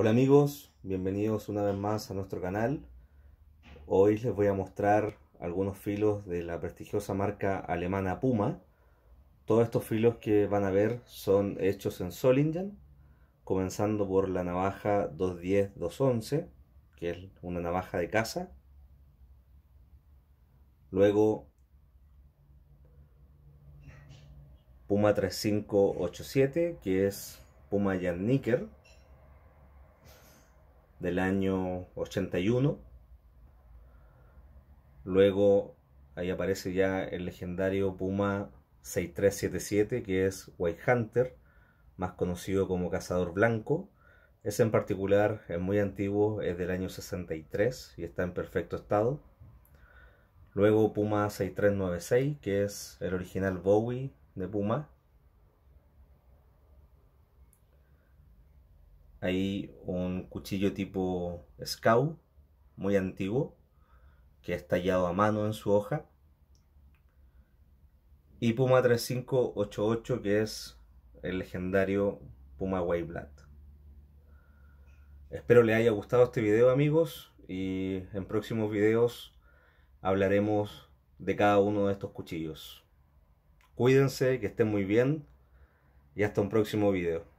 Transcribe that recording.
Hola amigos, bienvenidos una vez más a nuestro canal. Hoy les voy a mostrar algunos filos de la prestigiosa marca alemana Puma. Todos estos filos que van a ver son hechos en Solingen, comenzando por la navaja 210-211, que es una navaja de casa Luego Puma 3587, que es Puma Jan del año 81. Luego ahí aparece ya el legendario Puma 6377 que es White Hunter, más conocido como Cazador Blanco. Ese en particular es muy antiguo, es del año 63 y está en perfecto estado. Luego Puma 6396 que es el original Bowie de Puma, Hay un cuchillo tipo Scout, muy antiguo, que es tallado a mano en su hoja. Y Puma 3588, que es el legendario Puma White Espero les haya gustado este video amigos y en próximos videos hablaremos de cada uno de estos cuchillos. Cuídense, que estén muy bien y hasta un próximo video.